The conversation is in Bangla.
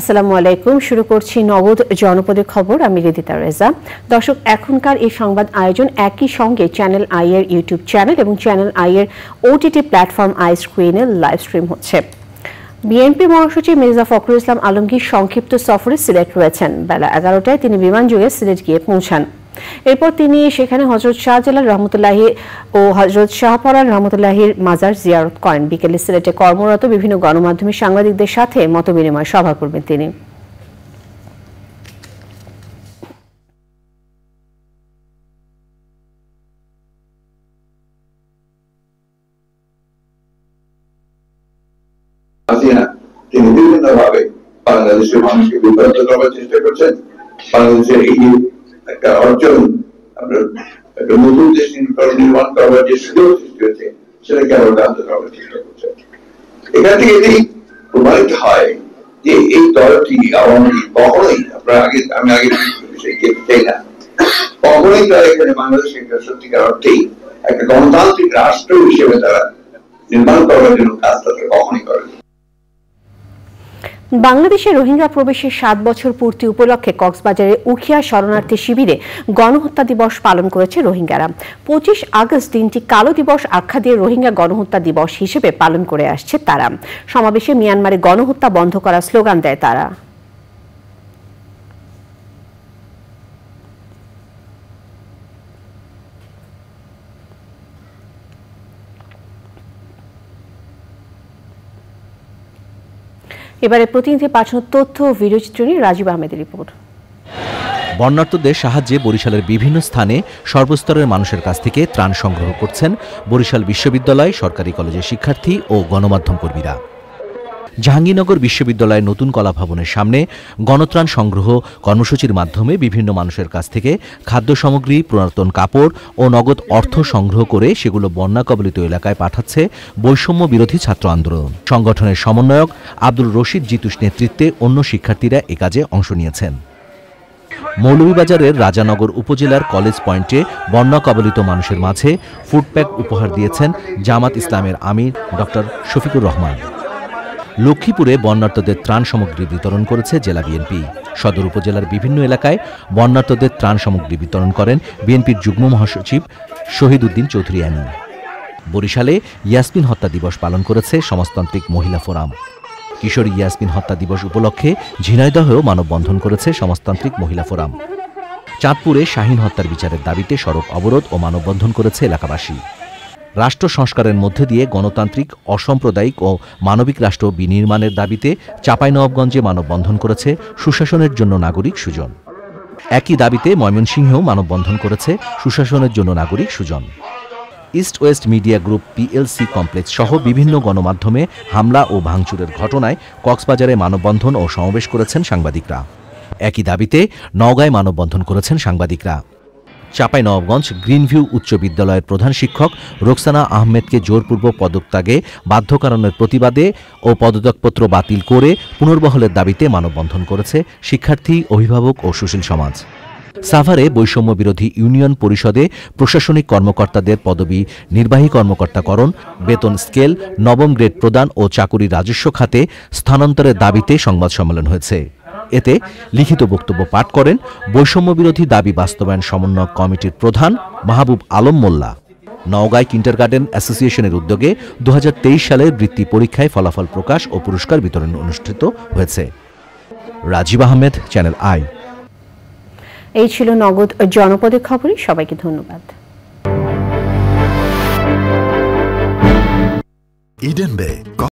আসসালামু আলাইকুম শুরু করছি নগদ জনপদের খবর আমি রেদিতা রেজা দর্শক এখনকার এই সংবাদ আয়োজন একই সঙ্গে চ্যানেল আই এর ইউটিউব চ্যানেল এবং চ্যানেল আই এর ওটিটি প্ল্যাটফর্ম আই স্ক্রিনে লাইভ স্ট্রিম হচ্ছে বিএনপি মহাসচিব মির্জা ফখরুল ইসলাম আলমগীর সংক্ষিপ্ত সফরে সিলেট রয়েছেন বেলা এগারোটায় তিনি বিমানযোগে সিলেট গিয়ে পৌঁছান এরপর তিনি সেখানে হজরত শাহজালাল রহমতুল্লাহি ও হজরত শাহপরাল রহমতুল্লাহির মাজার জিয়ারত করেন বিকেলে সিলেটে কর্মরত বিভিন্ন গণমাধ্যমের সাংবাদিকদের সাথে মতবিনিময় সভা করবেন তিনি হাসিনা তিনি বিভিন্নভাবে বাংলাদেশের মানুষকে বিভ্রান্ত করার চেষ্টা করছেন বাংলাদেশের এই একটা অর্জন একটা নতুন দেশ নির্মাণ করবার যে সুযোগ সৃষ্টি হয়েছে সেটাকে আমরা জানতে চেষ্টা করছে এখান থেকে এটি প্রমাণিত হয় যে এই দলটি আওয়ামী কখনোই আগে আমি আগে চাই না কখনোই তারা এখানে বাংলাদেশ একটা সত্যিকার অর্থেই একটা গণতান্ত্রিক রাষ্ট্র হিসেবে তারা নির্মাণ করার জন্য কাজটা বাংলাদেশে রোহিঙ্গা প্রবেশের সাত বছর পূর্তি উপলক্ষে কক্সবাজারে উখিয়া শরণার্থী শিবিরে গণহত্যা দিবস পালন করেছে রোহিঙ্গারা পঁচিশ আগস্ট দিনটি কালো দিবস আখ্যা দিয়ে রোহিঙ্গা গণহত্যা দিবস হিসেবে পালন করে আসছে তারা সমাবেশে মিয়ানমারে গণহত্যা বন্ধ করার স্লোগান দেয় তারা এবারে প্রতিনিধি পাঠানো তথ্য ও রাজীব আহমেদের রিপোর্ট বন্যার্থদের সাহায্যে বরিশালের বিভিন্ন স্থানে সর্বস্তরের মানুষের কাছ থেকে ত্রাণ সংগ্রহ করছেন বরিশাল বিশ্ববিদ্যালয় সরকারি কলেজের শিক্ষার্থী ও গণমাধ্যম কর্মীরা জাহাঙ্গীরনগর বিশ্ববিদ্যালয়ের নতুন কলা ভবনের সামনে গণত্রাণ সংগ্রহ কর্মসূচির মাধ্যমে বিভিন্ন মানুষের কাছ থেকে খাদ্য সামগ্রী পুরাতন কাপড় ও নগদ অর্থ সংগ্রহ করে সেগুলো বন্যা কবলিত এলাকায় পাঠাচ্ছে বৈষম্য বিরোধী ছাত্র আন্দোলন সংগঠনের সমন্বয়ক আব্দুল রশিদ জিতুস নেতৃত্বে অন্য শিক্ষার্থীরা এ কাজে অংশ নিয়েছেন মৌলভীবাজারের রাজানগর উপজেলার কলেজ পয়েন্টে বন্যা কবলিত মানুষের মাঝে ফুডপ্যাক উপহার দিয়েছেন জামাত ইসলামের আমির ডক্টর শফিকুর রহমান লক্ষ্মীপুরে বন্যার্তদের ত্রাণ সামগ্রী বিতরণ করেছে জেলা বিএনপি সদর উপজেলার বিভিন্ন এলাকায় বন্যার্তদের ত্রাণ সামগ্রী বিতরণ করেন বিএনপির যুগ্ম মহাসচিব শহীদ উদ্দিন চৌধুরী আনি বরিশালে ইয়াসমিন হত্যা দিবস পালন করেছে সমাজতান্ত্রিক মহিলা ফোরাম কিশোরী ইয়াসমিন হত্যা দিবস উপলক্ষে ঝিনাইদহেও মানববন্ধন করেছে সমাজতান্ত্রিক মহিলা ফোরাম চাঁদপুরে শাহিন হত্যার বিচারের দাবিতে সড়ক অবরোধ ও মানববন্ধন করেছে এলাকাবাসী রাষ্ট্র সংস্কারের মধ্যে দিয়ে গণতান্ত্রিক অসাম্প্রদায়িক ও মানবিক রাষ্ট্র বিনির্মাণের দাবিতে চাঁপাইনবাবগঞ্জে মানববন্ধন করেছে সুশাসনের জন্য নাগরিক সুজন একই দাবিতে ময়মনসিংহেও মানববন্ধন করেছে সুশাসনের জন্য নাগরিক Sujan East West media group PLC complex সহ বিভিন্ন গণমাধ্যমে হামলা ও ভাঙচুরের ঘটনায় কক্সবাজারে মানববন্ধন ও সমাবেশ করেছেন সাংবাদিকরা একই দাবিতে নওগাঁয় মানববন্ধন করেছেন সাংবাদিকরা নবগঞ্জ গ্রিনভিউ উচ্চ বিদ্যালয়ের প্রধান শিক্ষক রোকসানা আহমেদকে জোরপূর্বক পদত্যাগে বাধ্যকারণের প্রতিবাদে ও পদত্যাগপত্র বাতিল করে পুনর্বহলের দাবিতে মানববন্ধন করেছে শিক্ষার্থী অভিভাবক ও সুশীল সমাজ সাভারে বৈষম্য বিরোধী ইউনিয়ন পরিষদে প্রশাসনিক কর্মকর্তাদের পদবি নির্বাহী কর্মকর্তাকরণ বেতন স্কেল নবম গ্রেড প্রদান ও চাকুরি রাজস্ব খাতে স্থানান্তরের দাবিতে সংবাদ সম্মেলন হয়েছে এতে লিখিত বক্তব্য পাঠ করেন বৈষম্য বিরোধী দাবি বাস্তবায়ন সমন্বয় কমিটির প্রধান মাহবুব আলম মোল্লা নওগাঁ কিন্ডারগার্ডেন অ্যাসোসিয়েশনের উদ্যোগে দু সালের বৃত্তি পরীক্ষায় ফলাফল প্রকাশ ও পুরস্কার বিতরণ অনুষ্ঠিত হয়েছে রাজীব আহমেদ চ্যানেল আই এই ছিল নগদ জনপদের খবরে সবাইকে ধন্যবাদ ইডেন